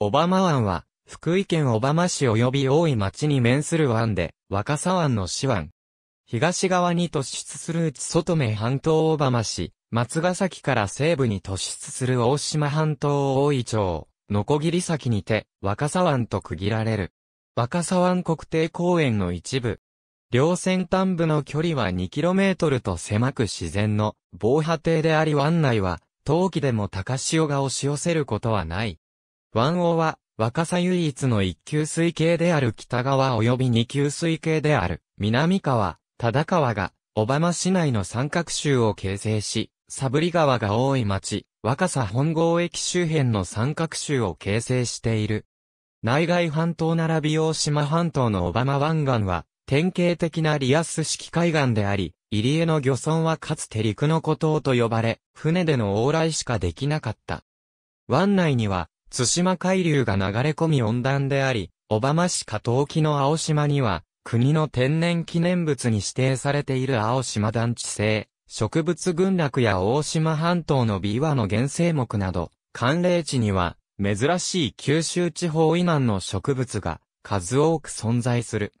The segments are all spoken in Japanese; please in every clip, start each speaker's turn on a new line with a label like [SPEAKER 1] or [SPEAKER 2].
[SPEAKER 1] 小浜湾は、福井県小浜市及び大井町に面する湾で、若狭湾の市湾。東側に突出する内外目半島小浜市、松ヶ崎から西部に突出する大島半島大井町、のこぎり先にて、若狭湾と区切られる。若狭湾国定公園の一部。両先端部の距離は 2km と狭く自然の防波堤であり湾内は、陶器でも高潮が押し寄せることはない。湾王は、若さ唯一の一級水系である北川及び二級水系である南川、忠川が、小浜市内の三角州を形成し、サブリ川が多い町、若狭本郷駅周辺の三角州を形成している。内外半島並び大島半島の小浜湾岸は、典型的なリアス式海岸であり、入り江の漁村はかつて陸の孤島と呼ばれ、船での往来しかできなかった。湾内には、津島海流が流れ込み温暖であり、小浜市加東沖の青島には、国の天然記念物に指定されている青島団地性、植物群落や大島半島のビワの原生木など、寒冷地には、珍しい九州地方以南の植物が数多く存在する。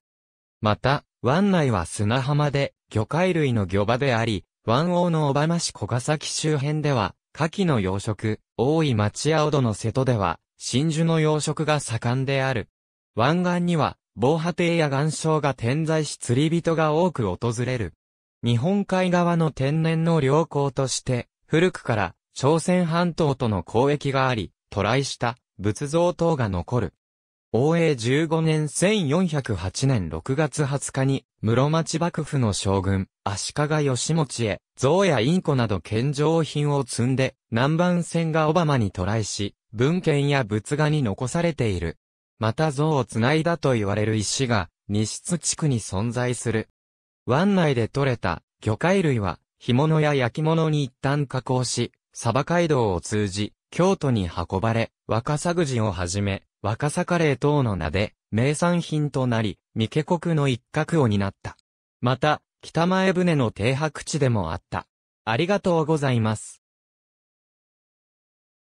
[SPEAKER 1] また、湾内は砂浜で魚介類の魚場であり、湾王の小浜市小ヶ崎周辺では夏季の養殖、大井町青戸の瀬戸では、真珠の養殖が盛んである。湾岸には、防波堤や岩礁が点在し釣り人が多く訪れる。日本海側の天然の良港として、古くから朝鮮半島との交易があり、渡来した仏像等が残る。応永15年1408年6月20日に、室町幕府の将軍、足利義持へ、象やインコなど献上品を積んで、南蛮船がオバマに渡来し、文献や仏画に残されている。また像を繋いだと言われる石が、西津地区に存在する。湾内で採れた魚介類は、干物や焼き物に一旦加工し、サバ街道を通じ、京都に運ばれ、若狭ぐをはじめ、若狭カレー等の名で、名産品となり、三毛国の一角を担った。また、北前船の停泊地でもあった。ありがとうございます。